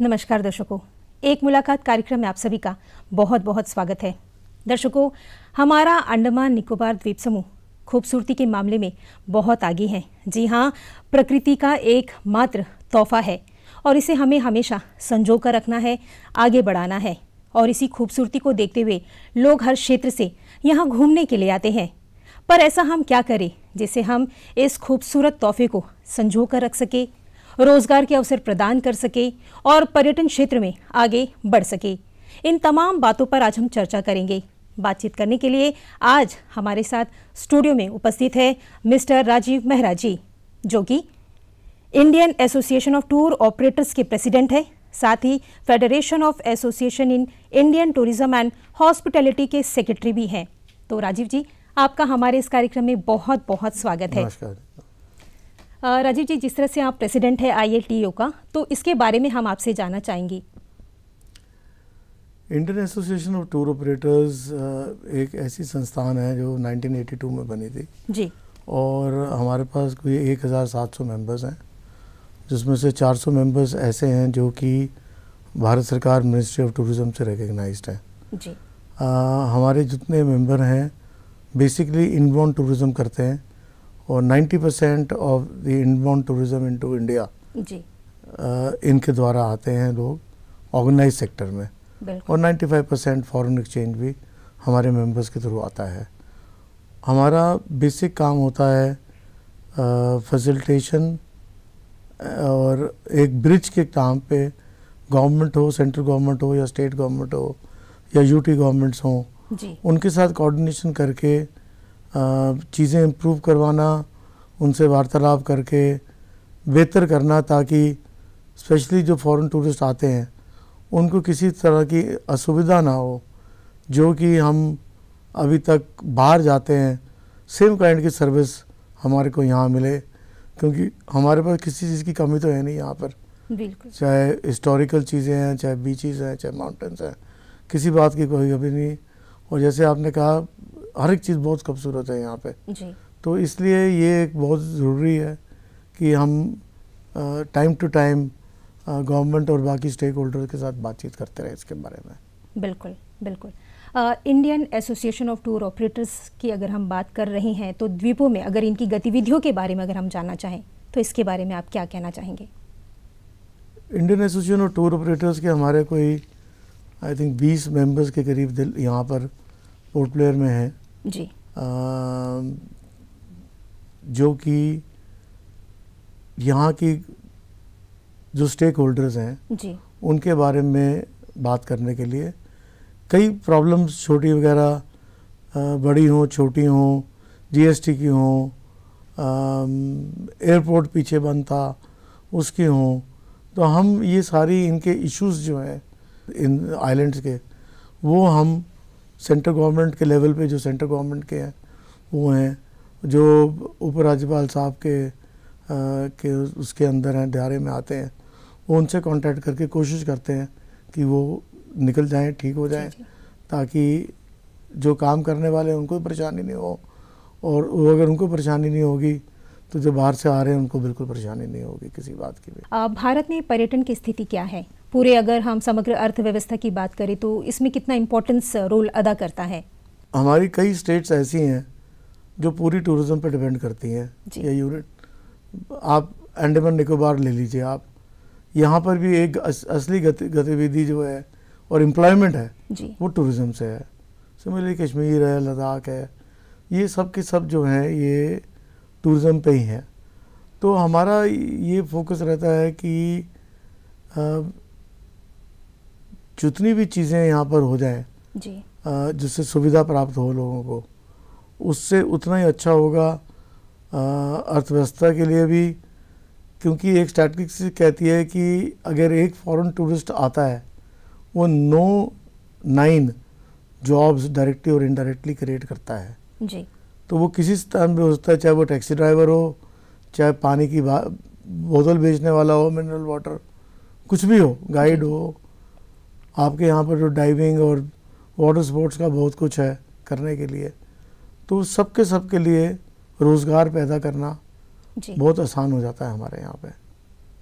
नमस्कार दर्शकों एक मुलाकात कार्यक्रम में आप सभी का बहुत बहुत स्वागत है दर्शकों हमारा अंडमान निकोबार द्वीप समूह खूबसूरती के मामले में बहुत आगे हैं जी हाँ प्रकृति का एक मात्र तोहफा है और इसे हमें हमेशा संजो कर रखना है आगे बढ़ाना है और इसी खूबसूरती को देखते हुए लोग हर क्षेत्र से यहाँ घूमने के लिए आते हैं पर ऐसा हम क्या करें जिससे हम इस खूबसूरत तोहफे को संजो कर रख सकें रोजगार के अवसर प्रदान कर सके और पर्यटन क्षेत्र में आगे बढ़ सके इन तमाम बातों पर आज हम चर्चा करेंगे बातचीत करने के लिए आज हमारे साथ स्टूडियो में उपस्थित है मिस्टर राजीव मेहरा जी जो कि Indian association of tour operators के प्रेसिडेंट है साथ ही federation of association in Indian tourism and hospitality के सेक्रेटरी भी हैं तो राजीव जी आपका हमारे इस कार्यक्रम में बहुत बहुत स्वागत है राजीव जी जिस तरह से आप प्रेसिडेंट है आई का तो इसके बारे में हम आपसे जानना चाहेंगी Indian association of tour operators एक ऐसी संस्थान है जो 1982 में बनी थी जी और हमारे पास कोई 1700 मेंबर्स हैं जिसमें से 400 मेंबर्स ऐसे हैं जो कि भारत सरकार मिनिस्ट्री ऑफ टूरिज़्म से रिकगनाइज हैं जी आ, हमारे जितने मेंबर हैं बेसिकली इनबॉन्ड टूरिज़्म करते हैं और 90 percent of the inbound tourism into India जी uh, इनके द्वारा आते हैं लोग ऑर्गेनाइज सेक्टर में और 95 परसेंट फॉरन एक्सचेंज भी हमारे मेंबर्स के थ्रू आता है हमारा बेसिक काम होता है फैसिलिटेशन uh, uh, और एक ब्रिज के काम पे गवर्नमेंट हो सेंट्रल गवर्नमेंट हो या स्टेट गवर्नमेंट हो या यूटी गवर्नमेंट्स हों उनके साथ कोऑर्डिनेशन करके चीज़ें इम्प्रूव करवाना उनसे वार्तालाप करके बेहतर करना ताकि स्पेशली जो फॉरेन टूरिस्ट आते हैं उनको किसी तरह की असुविधा ना हो जो कि हम अभी तक बाहर जाते हैं सेम काइंड की सर्विस हमारे को यहाँ मिले क्योंकि हमारे पास किसी चीज़ की कमी तो है नहीं यहाँ पर बिल्कुल चाहे हिस्टोरिकल चीज़ें हैं चाहे बीचेस हैं चाहे माउंटेंस हैं किसी बात की कोई कमी नहीं और जैसे आपने कहा हर एक चीज़ बहुत खूबसूरत है यहाँ पे जी। तो इसलिए ये एक बहुत ज़रूरी है कि हम टाइम टू टाइम गवर्नमेंट और बाकी स्टेक होल्डर के साथ बातचीत करते रहे इसके बारे में बिल्कुल बिल्कुल Indian association of tour operators की अगर हम बात कर रहे हैं तो द्वीपों में अगर इनकी गतिविधियों के बारे में अगर हम जानना चाहें तो इसके बारे में आप क्या कहना चाहेंगे Indian association of tour operators के हमारे कोई आई थिंक 20 मेंबर्स के करीब यहाँ पर पोर्ट प्लेयर में हैं जी आ, जो कि यहाँ की जो स्टेक होल्डर्स हैं जी उनके बारे में बात करने के लिए कई प्रॉब्लम्स छोटी वगैरह बड़ी हों छोटी हों जीएसटी की हों एयरपोर्ट पीछे बंद था उसकी हों तो हम ये सारी इनके इश्यूज जो हैं इन आइलैंड्स के वो हम सेंट्रल गवर्नमेंट के लेवल पे जो सेंट्रल गवर्नमेंट के हैं वो हैं जो उपराज्यपाल साहब के आ, के उसके अंदर हैं दायरे में आते हैं वो उनसे कांटेक्ट करके कोशिश करते हैं कि वो निकल जाएं ठीक हो जाएं ताकि जो काम करने वाले हैं उनको परेशानी नहीं हो और वो अगर उनको परेशानी नहीं होगी तो जो बाहर से आ रहे हैं उनको बिल्कुल परेशानी नहीं होगी किसी बात की भी भारत में पर्यटन की स्थिति क्या है पूरे अगर हम समग्र अर्थव्यवस्था की बात करें तो इसमें कितना इम्पोर्टेंस रोल uh, अदा करता है हमारी कई स्टेट्स ऐसी हैं जो पूरी टूरिज्म पर डिपेंड करती हैं ये यूनिट आप एंडमन निकोबार ले लीजिए आप यहाँ पर भी एक अस, असली गतिविधि जो है और एम्प्लॉयमेंट है वो टूरिज़्म से है सिमिलरली कश्मीर है लद्दाख है ये सब के सब जो हैं ये टूरिज़्म पे ही हैं तो हमारा ये फोकस रहता है कि uh, जितनी भी चीज़ें यहाँ पर हो जाए जिससे सुविधा प्राप्त हो लोगों को उससे उतना ही अच्छा होगा अर्थव्यवस्था के लिए भी क्योंकि एक स्टैटिक्स कहती है कि अगर एक फॉरेन टूरिस्ट आता है वो नो नाइन जॉब्स डायरेक्टली और इनडायरेक्टली क्रिएट करता है जी तो वो किसी स्थान पर हो सकता है चाहे वो टैक्सी ड्राइवर हो चाहे पानी की बोतल बेचने वाला हो मिनरल वाटर कुछ भी हो गाइड हो आपके यहाँ पर जो डाइविंग और वाटर स्पोर्ट्स का बहुत कुछ है करने के लिए तो सबके सबके लिए रोज़गार पैदा करना जी बहुत आसान हो जाता है हमारे यहाँ पे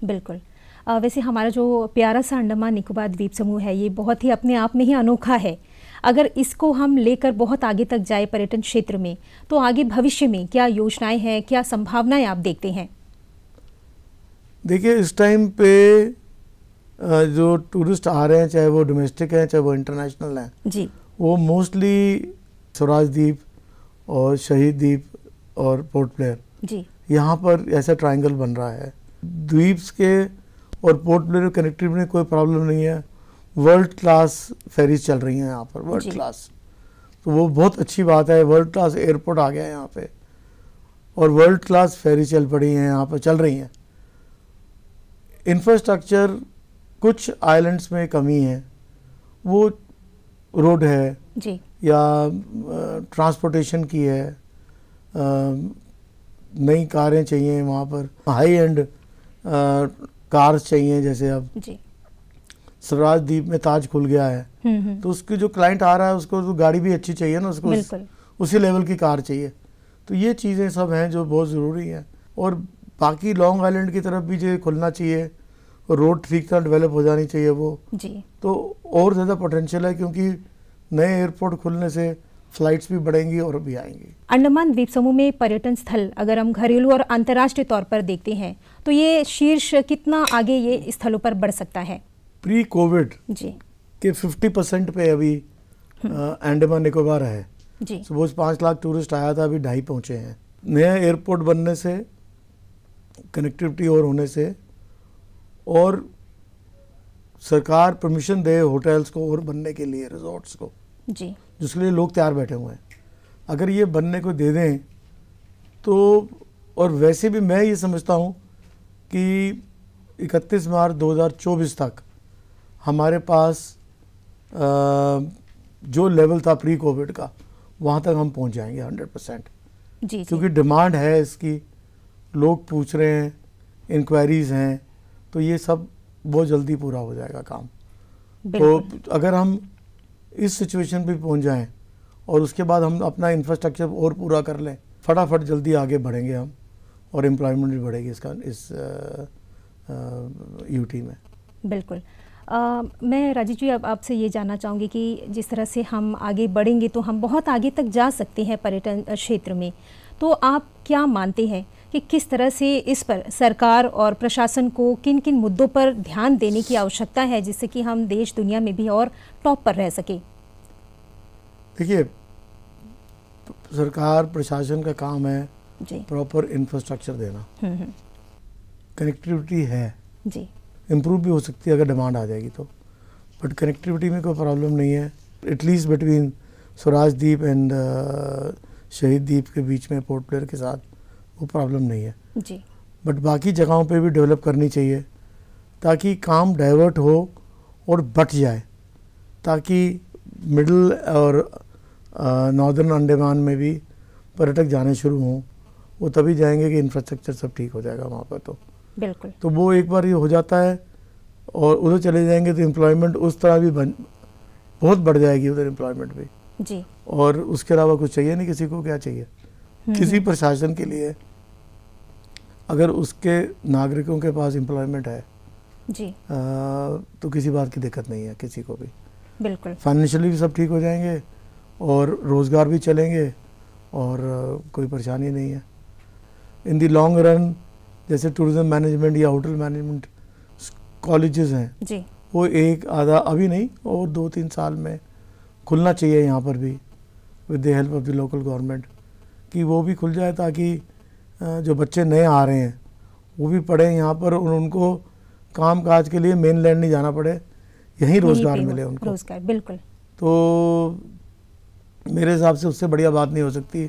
बिल्कुल आ, वैसे हमारा जो प्यारा सा अंडमान निकोबार द्वीप समूह है ये बहुत ही अपने आप में ही अनोखा है अगर इसको हम लेकर बहुत आगे तक जाए पर्यटन क्षेत्र में तो आगे भविष्य में क्या योजनाएं हैं क्या संभावनाएं आप देखते हैं देखिए इस टाइम पे जो टूरिस्ट आ रहे हैं चाहे वो डोमेस्टिक हैं चाहे वो इंटरनेशनल हैं जी वो मोस्टली स्वराज द्वीप और शहीद द्वीप और पोर्ट प्लेयर जी यहाँ पर ऐसा ट्रायंगल बन रहा है द्वीप के और पोर्ट प्लेयर कनेक्टिविटी में कोई प्रॉब्लम नहीं है वर्ल्ड क्लास फेरीज चल रही हैं यहाँ पर वर्ल्ड क्लास तो वो बहुत अच्छी बात है वर्ल्ड क्लास एयरपोर्ट आ गया है यहाँ पे और वर्ल्ड क्लास फेरी चल पड़ी हैं यहाँ पर चल रही हैं इंफ्रास्ट्रक्चर कुछ आइलैंड्स में कमी है वो रोड है जी या ट्रांसपोर्टेशन की है नई कारें चाहिए वहाँ पर हाई एंड कार्स चाहिए जैसे अब स्वराज द्वीप में ताज खुल गया है हम्म, हम्म। तो उसकी जो क्लाइंट आ रहा है उसको तो गाड़ी भी अच्छी चाहिए ना उसको उस, उसी लेवल की कार चाहिए तो ये चीज़ें सब हैं जो बहुत ज़रूरी हैं और बाकी लॉन्ग आइलैंड की तरफ भी जो खुलना चाहिए रोड ठीक तरह डेवलप हो जानी चाहिए वो जी तो और ज़्यादा पोटेंशियल है क्योंकि नए एयरपोर्ट खुलने से फ्लाइट्स भी बढ़ेंगी और भी आएंगी अंडमान द्वीप समूह में पर्यटन स्थल अगर हम घरेलू और अंतर्राष्ट्रीय तौर पर देखते हैं तो ये शीर्ष कितना आगे ये स्थलों पर बढ़ सकता है प्री कोविड जी के 50 परसेंट पे अभी हम्म। अंडमान निकोबार है जी सपोज पाँच लाख टूरिस्ट आया था अभी ढाई पहुंचे हैं नया एयरपोर्ट बनने से कनेक्टिविटी और होने से और सरकार परमिशन दे होटल्स को और बनने के लिए रिजॉर्ट्स को जी जिसके लिए लोग तैयार बैठे हुए हैं अगर ये बनने को दे दें तो और वैसे भी मैं ये समझता हूँ कि 31 मार्च 2024 तक हमारे पास आ, जो लेवल था प्री कोविड का वहाँ तक हम पहुँच जाएंगे 100 परसेंट क्योंकि डिमांड है इसकी लोग पूछ रहे हैं इंक्वायरीज़ हैं तो ये सब बहुत जल्दी पूरा हो जाएगा काम तो अगर हम इस सिचुएशन पे पहुंच जाएं और उसके बाद हम अपना इंफ्रास्ट्रक्चर और पूरा कर लें फटाफट जल्दी आगे बढ़ेंगे हम और एम्प्लॉयमेंट भी बढ़ेगी इसका इस यूटी में बिल्कुल आ, मैं राजीव जी अब आपसे ये जानना चाहूँगी कि जिस तरह से हम आगे बढ़ेंगे तो हम बहुत आगे तक जा सकते हैं पर्यटन क्षेत्र में तो आप क्या मानते हैं कि किस तरह से इस पर सरकार और प्रशासन को किन किन मुद्दों पर ध्यान देने की आवश्यकता है जिससे कि हम देश दुनिया में भी और टॉप पर रह सकें देखिए सरकार प्रशासन का काम है प्रॉपर इंफ्रास्ट्रक्चर देना कनेक्टिविटी हम्म, हम्म। है जी इम्प्रूव भी हो सकती है अगर डिमांड आ जाएगी तो बट कनेक्टिविटी में कोई प्रॉब्लम नहीं है एटलीस्ट बिटवीन स्वराज द्वीप एंड शहीद द्वीप के बीच में पोर्ट प्लेयर के साथ वो प्रॉब्लम नहीं है जी बट बाकी जगहों पे भी डेवलप करनी चाहिए ताकि काम डाइवर्ट हो और बट जाए ताकि मिडल और नॉर्दर्न अंडमान में भी पर्यटक जाने शुरू हों वो तभी जाएंगे कि इंफ्रास्ट्रक्चर सब ठीक हो जाएगा वहाँ पर तो बिल्कुल तो वो एक बार ये हो जाता है और उधर चले जाएंगे तो एम्प्लॉयमेंट उस तरह भी बन बहुत बढ़ जाएगी उधर एम्प्लॉयमेंट भी जी और उसके अलावा कुछ चाहिए नहीं किसी को क्या चाहिए किसी हम्म। प्रशासन के लिए अगर उसके नागरिकों के पास एम्प्लॉयमेंट है जी आ, तो किसी बात की दिक्कत नहीं है किसी को भी बिल्कुल फाइनेंशियली भी सब ठीक हो जाएंगे और रोज़गार भी चलेंगे और कोई परेशानी नहीं है इन दी लॉन्ग रन जैसे टूरिज्म मैनेजमेंट या होटल मैनेजमेंट कॉलेजेस हैं जी वो एक आधा अभी नहीं और दो तीन साल में खुलना चाहिए यहाँ पर भी with the help of the local government कि वो भी खुल जाए ताकि जो बच्चे नए आ रहे हैं वो भी पढ़ें यहाँ पर और उनको काम काज के लिए मेन लैंड नहीं जाना पड़े यहीं रोज़गार मिले उनको रोज़गार बिल्कुल तो मेरे हिसाब से उससे बढ़िया बात नहीं हो सकती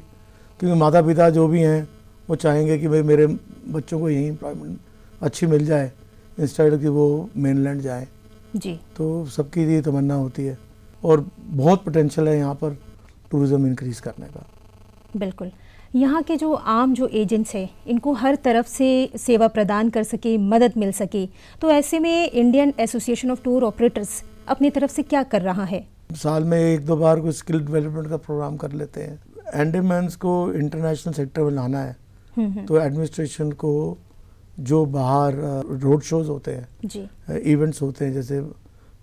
क्योंकि माता पिता जो भी हैं वो चाहेंगे कि भाई मेरे बच्चों को यहीं एम्प्लॉयमेंट अच्छी मिल जाए इंस्टाइड कि वो मेन लैंड जाए जी तो सबकी ये तमन्ना होती है और बहुत पोटेंशल है यहाँ पर टूरिज़्म इंक्रीज़ करने का बिल्कुल यहाँ के जो आम जो एजेंट्स हैं इनको हर तरफ से सेवा प्रदान कर सके मदद मिल सके तो ऐसे में Indian association of tour operators अपनी तरफ से क्या कर रहा है साल में एक दो बार कोई स्किल डेवलपमेंट का प्रोग्राम कर लेते हैं एंडेमेंस को इंटरनेशनल सेक्टर में लाना है हम्म, हम्म। तो एडमिनिस्ट्रेशन को जो बाहर रोड शोज होते हैं इवेंट्स होते हैं जैसे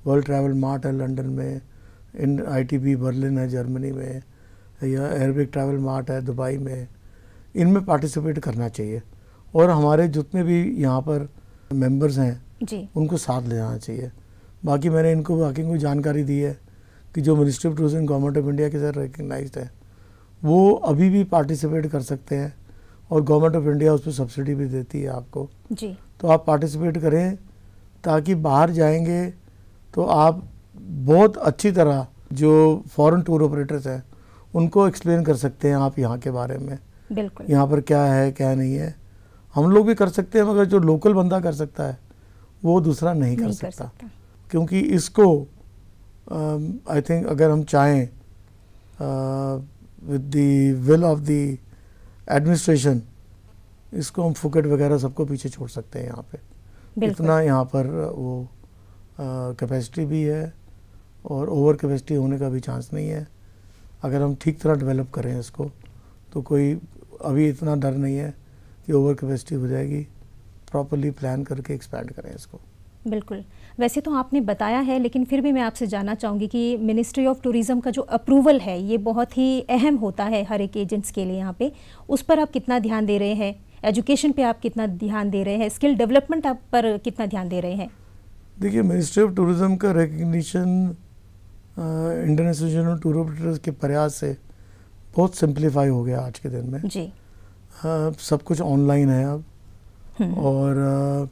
वर्ल्ड ट्रैवल मार्ट है लंदन में इन आईटीबी बर्लिन है जर्मनी में या अरबिक ट्रैवल मार्ट है दुबई में इनमें पार्टिसिपेट करना चाहिए और हमारे जितने भी यहाँ पर मेंबर्स हैं जी उनको साथ ले जाना चाहिए बाकी मैंने इनको बाकी को जानकारी दी है कि जो ministry of tourism government of India के साथ रिकगनाइज है वो अभी भी पार्टिसिपेट कर सकते हैं और गवर्नमेंट ऑफ इंडिया उस पर सब्सिडी भी देती है आपको जी तो आप पार्टिसिपेट करें ताकि बाहर जाएंगे तो आप बहुत अच्छी तरह जो फॉरेन टूर ऑपरेटर्स हैं उनको एक्सप्लेन कर सकते हैं आप यहाँ के बारे में बिल्कुल यहाँ पर क्या है क्या नहीं है हम लोग भी कर सकते हैं मगर जो लोकल बंदा कर सकता है वो दूसरा नहीं, नहीं कर, सकता। कर सकता क्योंकि इसको आई um, थिंक अगर हम चाहें with the will of the administration इसको हम फुकट वगैरह सबको पीछे छोड़ सकते हैं यहाँ पे इतना यहाँ पर uh, वो कैपेसिटी uh, भी है और ओवर कैपेसिटी होने का भी चांस नहीं है अगर हम ठीक तरह डेवलप करें इसको तो कोई अभी इतना डर नहीं है कि ओवर कैपेसिटी हो जाएगी प्रॉपरली प्लान करके एक्सपैंड करें इसको बिल्कुल वैसे तो आपने बताया है लेकिन फिर भी मैं आपसे जानना चाहूँगी कि मिनिस्ट्री ऑफ टूरिज़्म का जो अप्रूवल है ये बहुत ही अहम होता है हर एक एजेंट्स के लिए यहाँ पे उस पर आप कितना ध्यान दे रहे हैं एजुकेशन पे आप कितना ध्यान दे रहे हैं स्किल डेवलपमेंट आप पर कितना ध्यान दे रहे हैं देखिए मिनिस्ट्री ऑफ टूरिज़्म का recognition Indian association of tour operators के प्रयास से बहुत सिंप्लीफाई हो गया आज के दिन में जी uh, सब कुछ ऑनलाइन है अब हम्म। और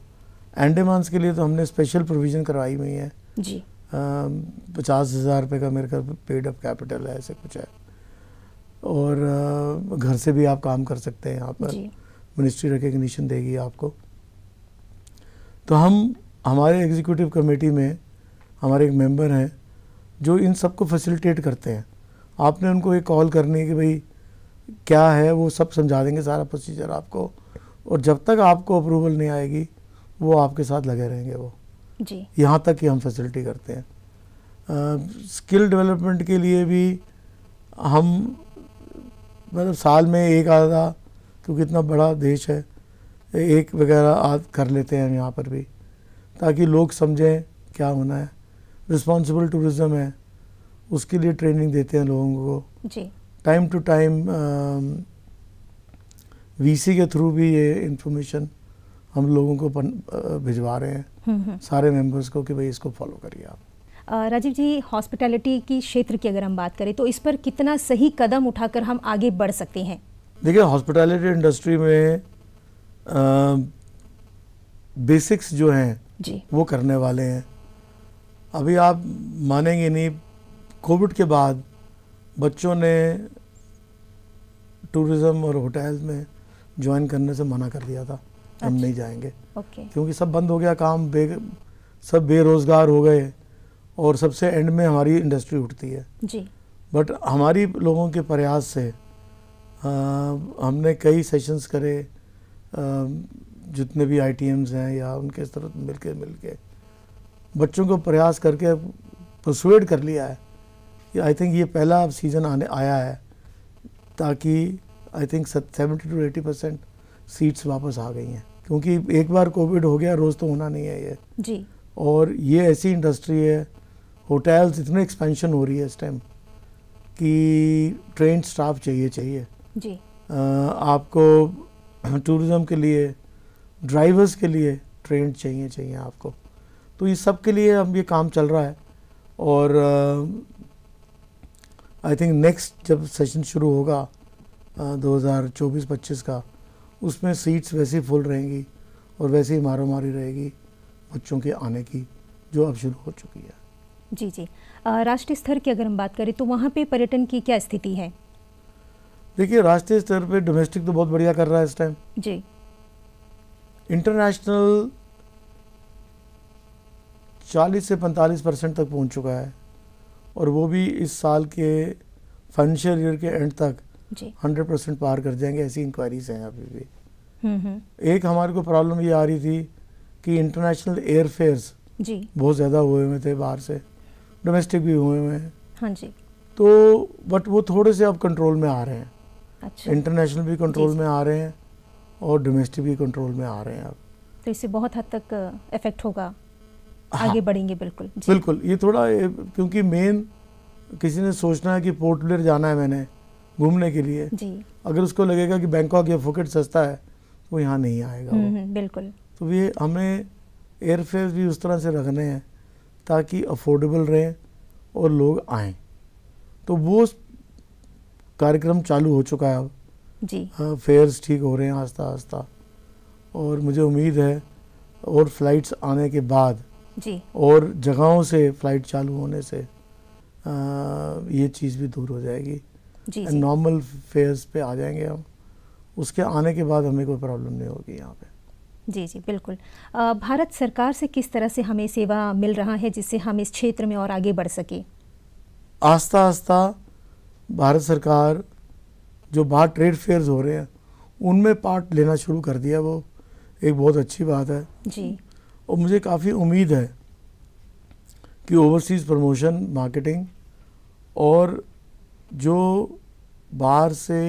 एंडेमांस uh, के लिए तो हमने स्पेशल प्रोविज़न करवाई हुई है जी पचास हज़ार रुपये का मेरे घर पेड अप कैपिटल है ऐसे कुछ है और uh, घर से भी आप काम कर सकते हैं यहाँ पर मिनिस्ट्री रिकग्निशन देगी आपको तो हम हमारे एग्जीक्यूटिव कमेटी में हमारे एक मेंबर हैं जो इन सब को फैसिलिटेट करते हैं आपने उनको एक कॉल करनी है कि भाई क्या है वो सब समझा देंगे सारा प्रोसीजर आपको और जब तक आपको अप्रूवल नहीं आएगी वो आपके साथ लगे रहेंगे वो जी यहाँ तक ही हम फैसिलिटी करते हैं स्किल uh, डेवलपमेंट के लिए भी हम मतलब साल में एक आधा तो कितना बड़ा देश है एक वगैरह आद कर लेते हैं हम यहाँ पर भी ताकि लोग समझें क्या होना है रिस्पॉन्सिबल टूरिज्म है उसके लिए ट्रेनिंग देते हैं लोगों को टाइम टू टाइम वीसी के थ्रू भी ये इंफॉर्मेशन हम लोगों को भिजवा रहे हैं हम्म, हम्म। सारे मेंबर्स को कि भाई इसको फॉलो करिए आप राजीव जी हॉस्पिटैलिटी की क्षेत्र की अगर हम बात करें तो इस पर कितना सही कदम उठाकर हम आगे बढ़ सकते हैं देखिए हॉस्पिटैलिटी इंडस्ट्री में आ, बेसिक्स जो हैं वो करने वाले हैं अभी आप मानेंगे नहीं कोविड के बाद बच्चों ने टूरिज़्म और होटल्स में ज्वाइन करने से मना कर दिया था अच्छा। हम नहीं जाएंगे क्योंकि सब बंद हो गया काम बे सब बेरोज़गार हो गए और सबसे एंड में हमारी इंडस्ट्री उठती है जी बट हमारी लोगों के प्रयास से आ, हमने कई सेशंस करे आ, जितने भी आई हैं या उनके तरफ मिल के मिल के बच्चों को प्रयास करके प्रसुएड कर लिया है कि आई थिंक ये पहला सीज़न आने आया है ताकि I think seventy two eighty percent seats वापस आ गई हैं क्योंकि एक बार कोविड हो गया रोज़ तो होना नहीं है ये जी और ये ऐसी इंडस्ट्री है होटल्स इतने एक्सपेंशन हो रही है इस टाइम कि ट्रेन स्टाफ चाहिए चाहिए जी आ, आपको टूरिज़म के लिए ड्राइवर्स के लिए ट्रेन चाहिए चाहिए आपको तो ये सब के लिए हम ये काम चल रहा है और आई थिंक नेक्स्ट जब सेशन शुरू होगा uh, दो हज़ार चौबीस पच्चीस का उसमें सीट्स वैसी फुल रहेंगी और वैसे ही मारा मारी रहेगी बच्चों के आने की जो अब शुरू हो चुकी है जी जी राष्ट्रीय स्तर की अगर हम बात करें तो वहाँ पे पर्यटन की क्या स्थिति है देखिए राष्ट्रीय स्तर पे डोमेस्टिक तो बहुत बढ़िया कर रहा है इस टाइम जी इंटरनेशनल 40 से 45 परसेंट तक पहुंच चुका है और वो भी इस साल के फाइनेंशियल ईयर के एंड तक हंड्रेड परसेंट पार कर जाएंगे ऐसी इंक्वायरीज हैं अभी भी हम्म, हम्म। एक हमारे को प्रॉब्लम ये आ रही थी कि इंटरनेशनल एयर फेयर्स बहुत ज़्यादा हुए हुए थे बाहर से डोमेस्टिक भी हुए हुए हैं हाँ जी तो बट वो थोड़े से अब कंट्रोल में आ रहे हैं अच्छा इंटरनेशनल भी कंट्रोल में आ रहे हैं और डोमेस्टिक भी कंट्रोल में आ रहे हैं अब तो इससे बहुत हद तक इफेक्ट होगा हाँ। आगे बढ़ेंगे बिल्कुल बिल्कुल ये थोड़ा क्योंकि मेन किसी ने सोचना है कि पोर्ट ब्लेयर जाना है मैंने घूमने के लिए जी अगर उसको लगेगा कि बैंकॉक या फुकेट सस्ता है तो यहाँ नहीं आएगा हम्म, हम्म, बिल्कुल तो ये हमें एयरफेयर भी उस तरह से रखने हैं ताकि अफोर्डेबल रहें और लोग आए तो वो कार्यक्रम चालू हो चुका है अब जी हाँ फेयर्स ठीक हो रहे हैं आस्ता आस्ता और मुझे उम्मीद है और फ्लाइट्स आने के बाद जी और जगहों से फ्लाइट चालू होने से आ, ये चीज़ भी दूर हो जाएगी जी नॉर्मल फेयर्स पे आ जाएंगे हम उसके आने के बाद हमें कोई प्रॉब्लम नहीं होगी यहाँ पे जी जी बिल्कुल आ, भारत सरकार से किस तरह से हमें सेवा मिल रहा है जिससे हम इस क्षेत्र में और आगे बढ़ सके आस्ता आस्ता भारत सरकार जो बाहर ट्रेड फेयर्स हो रहे हैं उनमें पार्ट लेना शुरू कर दिया वो एक बहुत अच्छी बात है जी और मुझे काफ़ी उम्मीद है कि ओवरसीज़ प्रमोशन मार्केटिंग और जो बाहर से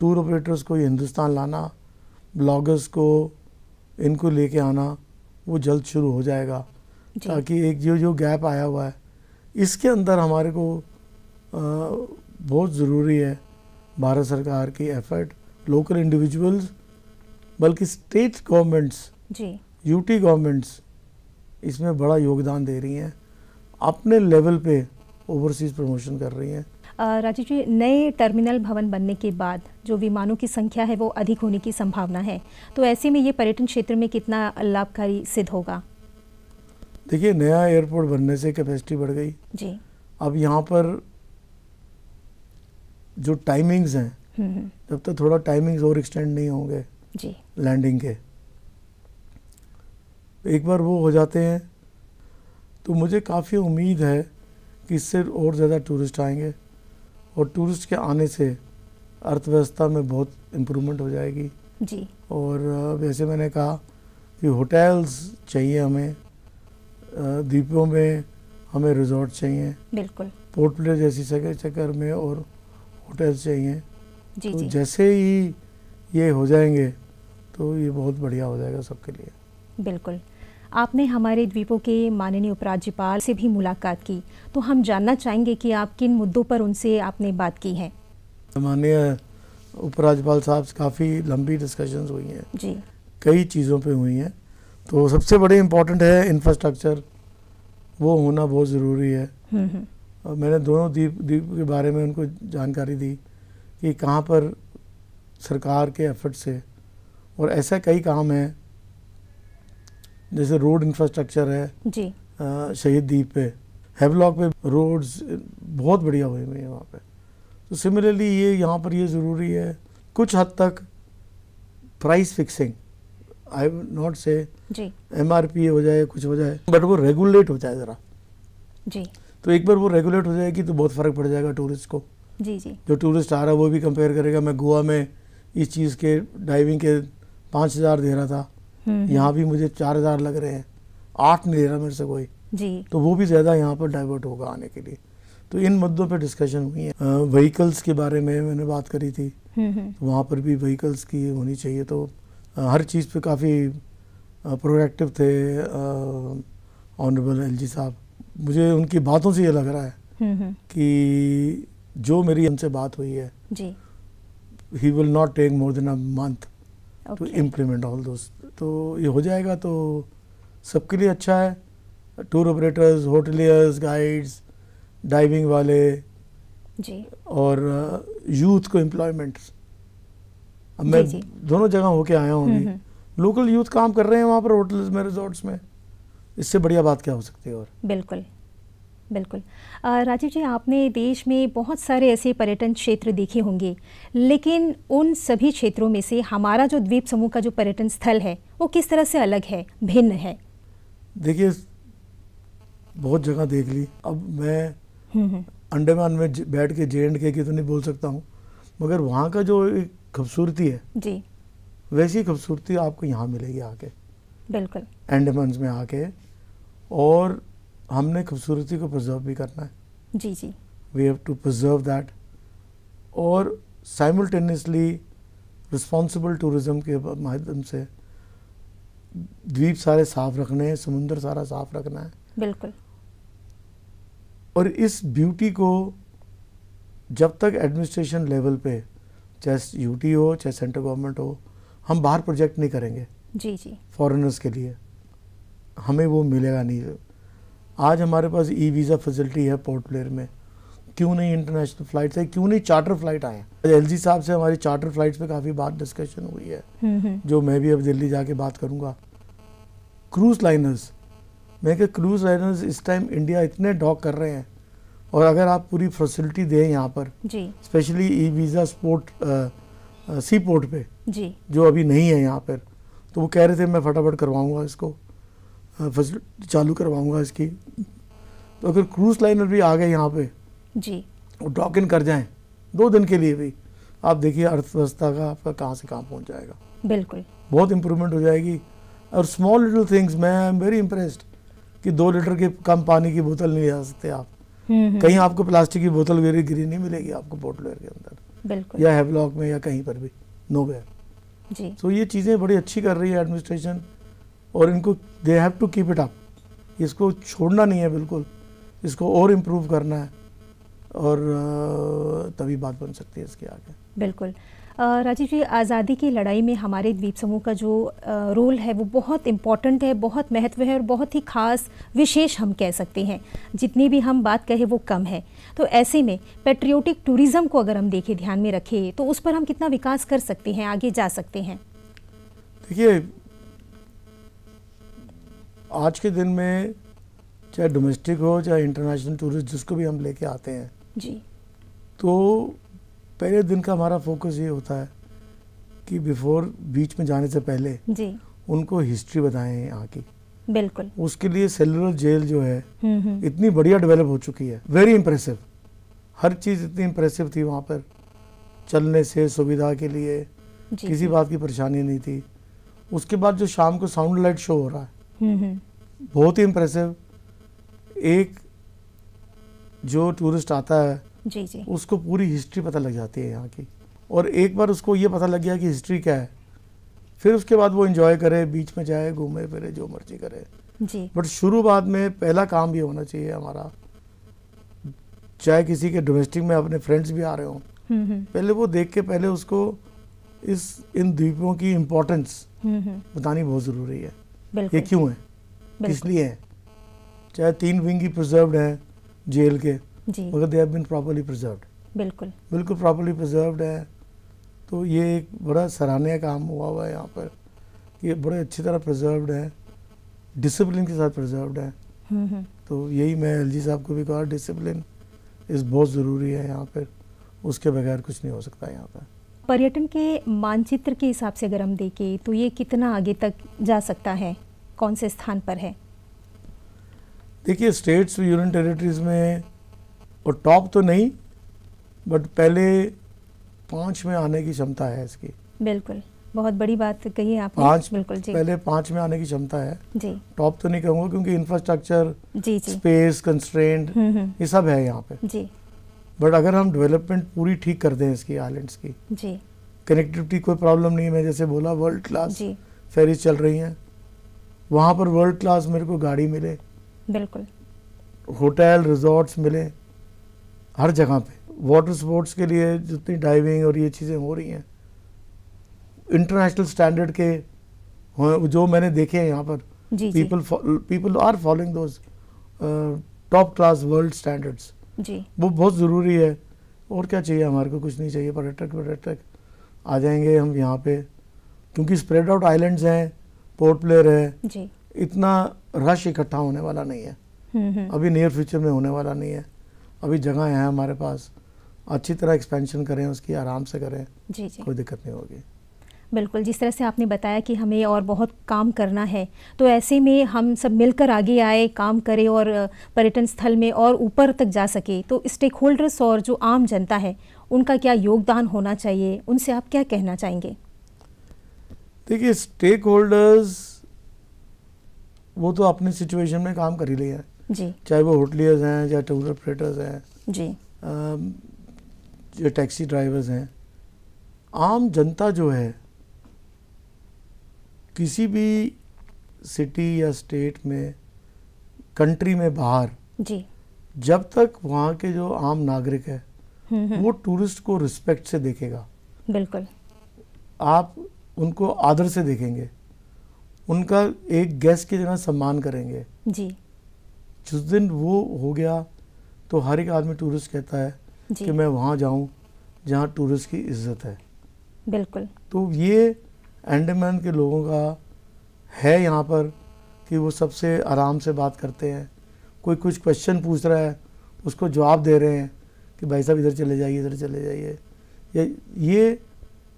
टूर ऑपरेटर्स को हिंदुस्तान लाना ब्लॉगर्स को इनको लेके आना वो जल्द शुरू हो जाएगा ताकि एक जो जो गैप आया हुआ है इसके अंदर हमारे को आ, बहुत ज़रूरी है भारत सरकार की एफर्ट लोकल इंडिविजुअल्स बल्कि स्टेट गवर्नमेंट्स यूटी गवर्नमेंट्स इसमें बड़ा योगदान दे रही हैं अपने लेवल पे ओवरसीज़ प्रमोशन कर रही हैं राजीव जी नए टर्मिनल भवन बनने के बाद जो विमानों की संख्या है वो अधिक होने की संभावना है तो ऐसे में ये पर्यटन क्षेत्र में कितना लाभकारी सिद्ध होगा देखिए नया एयरपोर्ट बनने से कैपेसिटी बढ़ गई जी अब यहाँ पर जो टाइमिंग्स हैं हम्म, हम्म। तब तक तो थोड़ा टाइमिंग्स और एक्सटेंड नहीं होंगे जी लैंडिंग के एक बार वो हो जाते हैं तो मुझे काफ़ी उम्मीद है कि इससे और ज़्यादा टूरिस्ट आएंगे और टूरिस्ट के आने से अर्थव्यवस्था में बहुत इम्प्रूवमेंट हो जाएगी जी और वैसे मैंने कहा कि होटल्स चाहिए हमें द्वीपों में हमें रिजॉर्ट चाहिए बिल्कुल पोर्ट प्ले जैसी जगह चक्कर में और होटल्स चाहिए जी तो जी। जैसे ही ये हो जाएंगे तो ये बहुत बढ़िया हो जाएगा सबके लिए बिल्कुल आपने हमारे द्वीपों के माननीय उपराज्यपाल से भी मुलाकात की तो हम जानना चाहेंगे कि आप किन मुद्दों पर उनसे आपने बात की है माननीय उपराज्यपाल साहब से काफ़ी लंबी डिस्कशंस हुई हैं जी कई चीज़ों पे हुई हैं तो सबसे बड़े इम्पोर्टेंट है इंफ्रास्ट्रक्चर वो होना बहुत ज़रूरी है हम्म, हम्म। और मैंने दोनों द्वीप द्वीप के बारे में उनको जानकारी दी कि कहाँ पर सरकार के एफर्ट से और ऐसा कई काम है जैसे रोड इंफ्रास्ट्रक्चर है जी शहीद द्वीप पे है पे रोड्स बहुत बढ़िया हुए हुए हैं वहाँ पे तो सिमिलरली ये यहाँ पर ये ज़रूरी है कुछ हद तक प्राइस फिक्सिंग आई नॉट से एम आर पी हो जाए कुछ हो जाए बट वो रेगुलेट हो जाए ज़रा जी तो एक बार वो रेगुलेट हो जाएगी तो बहुत फ़र्क पड़ जाएगा टूरिस्ट को जी जी जो टूरिस्ट आ रहा है वो भी कंपेयर करेगा मैं गोवा में इस चीज़ के डाइविंग के पाँच हज़ार दे रहा था हम्म, हम्म। यहाँ भी मुझे चार हजार लग रहे हैं आठ नहीं ले रहा मेरे से कोई जी तो वो भी ज़्यादा यहाँ पर डाइवर्ट होगा आने के लिए तो इन मुद्दों पर डिस्कशन हुई है व्हीकल्स के बारे में मैंने बात करी थी तो वहाँ पर भी व्हीकल्स की होनी चाहिए तो हर चीज़ पे काफ़ी प्रोएक्टिव थे ऑनरेबल एल साहब मुझे उनकी बातों से ये लग रहा है कि जो मेरी उनसे बात हुई है he will not take more than a month to implement all दोस्त तो ये हो जाएगा तो सबके लिए अच्छा है tour operators hoteliers guides diving वाले जी और यूथ uh, को एम्प्लॉयमेंट अब मैं जी, जी. दोनों जगह होके आया हूँ हम्म, अभी लोकल हम्म। यूथ काम कर रहे हैं वहाँ पर होटल्स में रिजॉर्ट्स में इससे बढ़िया बात क्या हो सकती है और बिल्कुल बिल्कुल राजीव जी आपने देश में बहुत सारे ऐसे पर्यटन क्षेत्र देखे होंगे लेकिन उन सभी क्षेत्रों में से हमारा जो द्वीप समूह का जो पर्यटन स्थल है वो किस तरह से अलग है भिन्न है देखिए बहुत जगह देख ली अब मैं हम्म, हम्म। अंडमान में बैठ के जे एंड के की तो नहीं बोल सकता हूँ मगर वहाँ का जो एक खूबसूरती है जी वैसी खूबसूरती आपको यहाँ मिलेगी आके बिल्कुल अंडमान में आके और हमने खूबसूरती को प्रिजर्व भी करना है जी जी we have to preserve that और साइमल्टेनियसली रिस्पॉन्सिबल टूरिज्म के माध्यम से द्वीप सारे साफ रखने हैं समुंदर सारा साफ रखना है बिल्कुल और इस ब्यूटी को जब तक एडमिनिस्ट्रेशन लेवल पे चाहे यूटी हो चाहे सेंट्रल गवर्नमेंट हो हम बाहर प्रोजेक्ट नहीं करेंगे जी जी फॉरेनर्स के लिए हमें वो मिलेगा नहीं आज हमारे पास ई वीज़ा फैसिलिटी है पोर्ट प्लेयर में क्यों नहीं इंटरनेशनल फ्लाइट्स है क्यों नहीं चार्टर फ्लाइट आए एल जी साहब से हमारी चार्टर फ्लाइट्स पे काफ़ी बात डिस्कशन हुई है हम्म, हम्म। जो मैं भी अब दिल्ली जाके बात करूँगा क्रूज़ लाइनर्स मैं क्या क्रूज़ लाइनर्स इस टाइम इंडिया इतने डॉक कर रहे हैं और अगर आप पूरी फैसिलिटी दें यहाँ पर स्पेशली ई वीज़ा स्पोर्ट सी पोर्ट पे जी जो अभी नहीं है यहाँ पर तो वो कह रहे थे मैं फटाफट करवाऊँगा इसको फैसिल चालू करवाऊंगा इसकी तो अगर क्रूज लाइनर भी आ गए यहाँ पे जी और ड्रॉक इन कर जाएं दो दिन के लिए भी आप देखिए अर्थव्यवस्था का आपका कहाँ से कहाँ पहुँच जाएगा बिल्कुल बहुत इम्प्रूवमेंट हो जाएगी और स्मॉल लिटिल थिंग्स मैं आई एम वेरी इम्प्रेस्ड कि दो लीटर के कम पानी की बोतल नहीं ले जा सकते आप हम्म, हम्म। कहीं आपको प्लास्टिक की बोतल वगैरह गिरी नहीं मिलेगी आपको पोर्टलवेयर के अंदर बिल्कुल या हेवलॉक में या कहीं पर भी नो वेयर जी सो ये चीज़ें बड़ी अच्छी कर रही है एडमिनिस्ट्रेशन और इनको they have to keep it up इसको छोड़ना नहीं है बिल्कुल इसको और इम्प्रूव करना है और तभी बात बन सकती है इसके आगे बिल्कुल राजीव जी आज़ादी की लड़ाई में हमारे द्वीप समूह का जो रोल है वो बहुत इम्पॉर्टेंट है बहुत महत्व है और बहुत ही खास विशेष हम कह सकते हैं जितनी भी हम बात कहें वो कम है तो ऐसे में पेट्रियोटिक टूरिज़्म को अगर हम देखें ध्यान में रखें तो उस पर हम कितना विकास कर सकते हैं आगे जा सकते हैं देखिए आज के दिन में चाहे डोमेस्टिक हो चाहे इंटरनेशनल टूरिस्ट जिसको भी हम लेके आते हैं जी तो पहले दिन का हमारा फोकस ये होता है कि बिफोर बीच में जाने से पहले जी उनको हिस्ट्री बताएं यहाँ की बिल्कुल उसके लिए सेलुलर जेल जो है हम्म, हम्म। इतनी बढ़िया डेवलप हो चुकी है वेरी इंप्रेसिव हर चीज़ इतनी इंप्रेसिव थी वहाँ पर चलने से सुविधा के लिए किसी बात की परेशानी नहीं थी उसके बाद जो शाम को साउंड लाइट शो हो रहा है हम्म, हम्म। बहुत ही इम्प्रेसिव एक जो टूरिस्ट आता है जी जी उसको पूरी हिस्ट्री पता लग जाती है यहाँ की और एक बार उसको ये पता लग गया कि हिस्ट्री क्या है फिर उसके बाद वो इंजॉय करे बीच में जाए घूमे फिरे जो मर्जी करे जी बट बाद में पहला काम भी होना चाहिए हमारा चाहे किसी के डोमेस्टिक में अपने फ्रेंड्स भी आ रहे हों हम्म, पहले वो देख के पहले उसको इस इन द्वीपों की इम्पोर्टेंस बतानी बहुत ज़रूरी है ये क्यों है किस लिए है चाहे तीन विंग ही प्रिजर्व है जेल के मगर दे हैव प्रॉपरली प्रिजर्व बिल्कुल बिल्कुल प्रॉपरली प्रिजर्व है तो ये एक बड़ा सराहनीय काम हुआ हुआ है यहाँ पर ये बड़े अच्छी तरह प्रिजर्व है डिसिप्लिन के साथ प्रिजर्व है हम्म, हम्म। तो यही मैं एल साहब को भी कहा डिसिप्लिन इस बहुत ज़रूरी है यहाँ पर उसके बगैर कुछ नहीं हो सकता यहाँ पर पर्यटन के मानचित्र के हिसाब से अगर हम देखें तो ये कितना आगे तक जा सकता है कौन से स्थान पर है देखिए स्टेट्स यूनियन टेरिटरीज में वो टॉप तो नहीं बट पहले पांच में आने की क्षमता है इसकी बिल्कुल बहुत बड़ी बात कही आप पांच बिल्कुल जी पहले पांच में आने की क्षमता है जी टॉप तो नहीं कहूंगा क्योंकि इंफ्रास्ट्रक्चर जी, जी। Space hmm, constraint hmm. ये सब है यहाँ पे जी बट अगर हम डेवलपमेंट पूरी ठीक कर दें इसकी आइलैंड्स की जी कनेक्टिविटी कोई प्रॉब्लम नहीं है मैं जैसे बोला वर्ल्ड क्लास फेरीज चल रही हैं वहाँ पर वर्ल्ड क्लास मेरे को गाड़ी मिले बिल्कुल होटल रिजॉर्ट्स मिले हर जगह पे वाटर स्पोर्ट्स के लिए जितनी डाइविंग और ये चीज़ें हो रही हैं इंटरनेशनल स्टैंडर्ड के जो मैंने देखे हैं यहाँ पर people people are following those top class world standards जी वो बहुत ज़रूरी है और क्या चाहिए हमारे को कुछ नहीं चाहिए पर्यटक पर्यटक आ जाएंगे हम यहाँ पे क्योंकि स्प्रेड आउट आइलैंड्स हैं पोर्ट प्लेयर है जी इतना रश इकट्ठा होने वाला नहीं है हम्म, हम्म। अभी नियर फ्यूचर में होने वाला नहीं है अभी जगह है हमारे पास अच्छी तरह एक्सपेंशन करें उसकी आराम से करें जी जी कोई दिक्कत नहीं होगी बिल्कुल जिस तरह से आपने बताया कि हमें और बहुत काम करना है तो ऐसे में हम सब मिलकर आगे आए काम करें और पर्यटन स्थल में और ऊपर तक जा सके तो स्टेक होल्डर्स और जो आम जनता है उनका क्या योगदान होना चाहिए उनसे आप क्या कहना चाहेंगे देखिए स्टेक होल्डर्स वो तो अपने सिचुएशन में काम कर ही रहे है जी चाहे वो होटलियर्स हैं चाहे टूर ऑपरेटर्स हैं जी आ, जो टैक्सी ड्राइवर्स हैं आम जनता जो है किसी भी सिटी या स्टेट में कंट्री में बाहर जी जब तक वहाँ के जो आम नागरिक है हम्म, हम्म। वो टूरिस्ट को रिस्पेक्ट से देखेगा बिल्कुल आप उनको आदर से देखेंगे उनका एक गेस्ट की जगह सम्मान करेंगे जी जिस दिन वो हो गया तो हर एक आदमी टूरिस्ट कहता है कि मैं वहाँ जाऊँ जहाँ टूरिस्ट की इज्जत है बिल्कुल तो ये एंडमैन के लोगों का है यहाँ पर कि वो सबसे आराम से बात करते हैं कोई कुछ क्वेश्चन पूछ रहा है उसको जवाब दे रहे हैं कि भाई साहब इधर चले जाइए इधर चले जाइए ये ये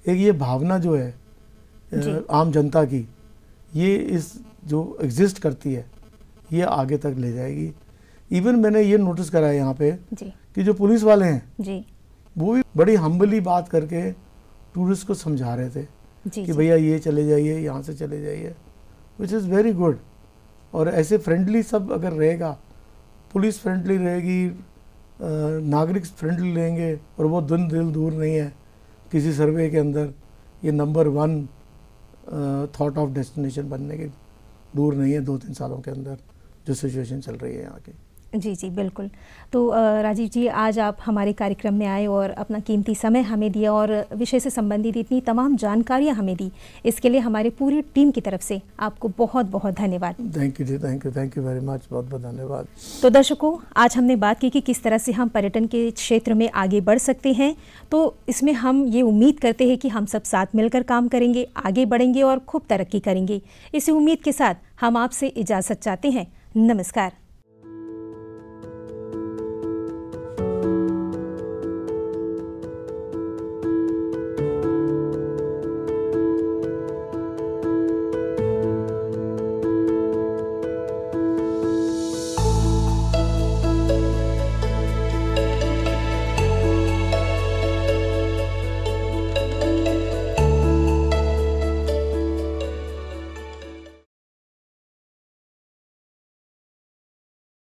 एक ये भावना जो है आम जनता की ये इस जो एग्जिस्ट करती है ये आगे तक ले जाएगी इवन मैंने ये नोटिस करा है यहाँ पे कि जो पुलिस वाले हैं जी। वो भी बड़ी हम्बली बात करके टूरिस्ट को समझा रहे थे कि भैया ये चले जाइए यहाँ से चले जाइए विच इज़ वेरी गुड और ऐसे फ्रेंडली सब अगर रहेगा पुलिस फ्रेंडली रहेगी नागरिक फ्रेंडली रहेंगे और वो दिन दिल दूर नहीं है किसी सर्वे के अंदर ये number one thought of destination बनने के दूर नहीं है दो तीन सालों के अंदर जो सिचुएशन चल रही है यहाँ की जी जी बिल्कुल तो राजीव जी आज आप हमारे कार्यक्रम में आए और अपना कीमती समय हमें दिया और विषय से संबंधित इतनी तमाम जानकारियां हमें दी इसके लिए हमारे पूरी टीम की तरफ से आपको बहुत बहुत धन्यवाद थैंक यू जी thank you thank you very much बहुत बहुत धन्यवाद तो दर्शकों आज हमने बात की कि किस तरह से हम पर्यटन के क्षेत्र में आगे बढ़ सकते हैं तो इसमें हम ये उम्मीद करते हैं कि हम सब साथ मिलकर काम करेंगे आगे बढ़ेंगे और खूब तरक्की करेंगे इसी उम्मीद के साथ हम आपसे इजाज़त चाहते हैं नमस्कार